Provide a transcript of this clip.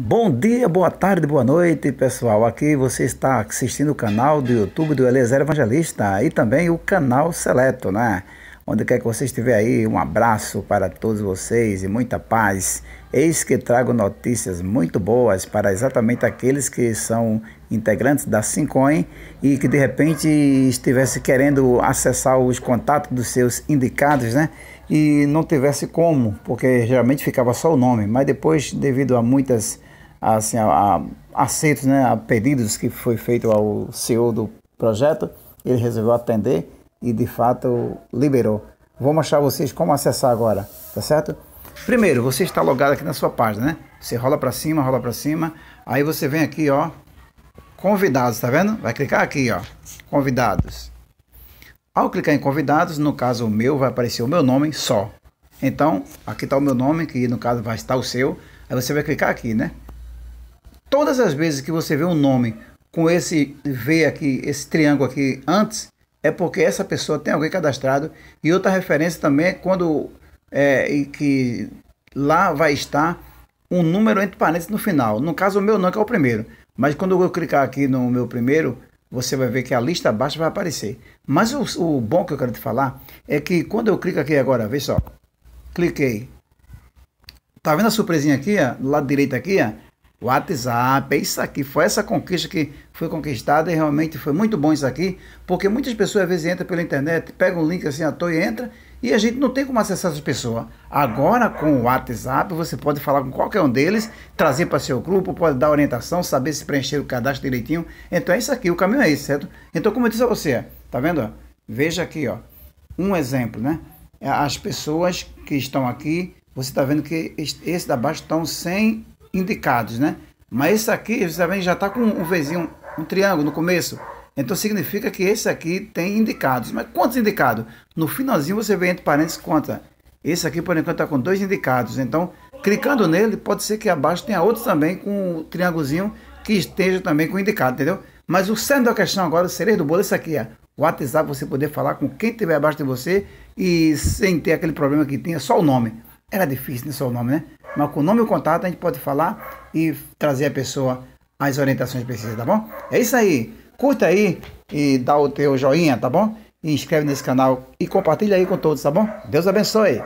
Bom dia, boa tarde, boa noite, pessoal. Aqui você está assistindo o canal do YouTube do Eliezer Evangelista e também o canal Seleto, né? Onde quer que você estiver aí, um abraço para todos vocês e muita paz. Eis que trago notícias muito boas para exatamente aqueles que são integrantes da Sincoin e que de repente estivesse querendo acessar os contatos dos seus indicados, né? E não tivesse como, porque geralmente ficava só o nome, mas depois, devido a muitas assim, a, a aceitos, né, a pedidos que foi feito ao CEO do projeto, ele resolveu atender e de fato liberou. Vou mostrar a vocês como acessar agora, tá certo? Primeiro, você está logado aqui na sua página, né? Você rola para cima, rola para cima, aí você vem aqui, ó, convidados, tá vendo? Vai clicar aqui, ó, convidados. Ao clicar em convidados, no caso o meu, vai aparecer o meu nome só. Então, aqui está o meu nome, que no caso vai estar o seu. Aí você vai clicar aqui, né? Todas as vezes que você vê um nome com esse V aqui, esse triângulo aqui antes, é porque essa pessoa tem alguém cadastrado. E outra referência também é quando é, que lá vai estar um número entre parênteses no final. No caso, o meu não, que é o primeiro. Mas quando eu clicar aqui no meu primeiro, você vai ver que a lista abaixo vai aparecer. Mas o, o bom que eu quero te falar é que quando eu clico aqui agora, vê só, cliquei. Tá vendo a surpresinha aqui, ó, do lado direito aqui, ó? WhatsApp, é isso aqui foi essa conquista que foi conquistada e realmente foi muito bom isso aqui, porque muitas pessoas às vezes entram pela internet, pegam um link assim à toa e entra e a gente não tem como acessar essas pessoas. Agora com o WhatsApp você pode falar com qualquer um deles, trazer para seu grupo, pode dar orientação, saber se preencher o cadastro direitinho. Então é isso aqui, o caminho é esse, certo? Então como eu disse a você, tá vendo? Veja aqui, ó, um exemplo, né? As pessoas que estão aqui, você está vendo que esse da baixo estão sem indicados, né? Mas esse aqui, vocês já está com um vizinho, um triângulo no começo. Então significa que esse aqui tem indicados. Mas quantos indicados? No finalzinho você vê entre parênteses conta. Esse aqui por enquanto está com dois indicados. Então clicando nele pode ser que abaixo tenha outros também com o um triângulozinho que esteja também com indicado, entendeu? Mas o centro da questão agora, o do bolo, isso é aqui, ó. O WhatsApp você poder falar com quem tiver abaixo de você e sem ter aquele problema que tinha só o nome. Era difícil, né? Só o nome, né? mas com o nome e o contato a gente pode falar e trazer a pessoa as orientações precisas, tá bom? É isso aí. Curta aí e dá o teu joinha, tá bom? E inscreve nesse canal e compartilha aí com todos, tá bom? Deus abençoe.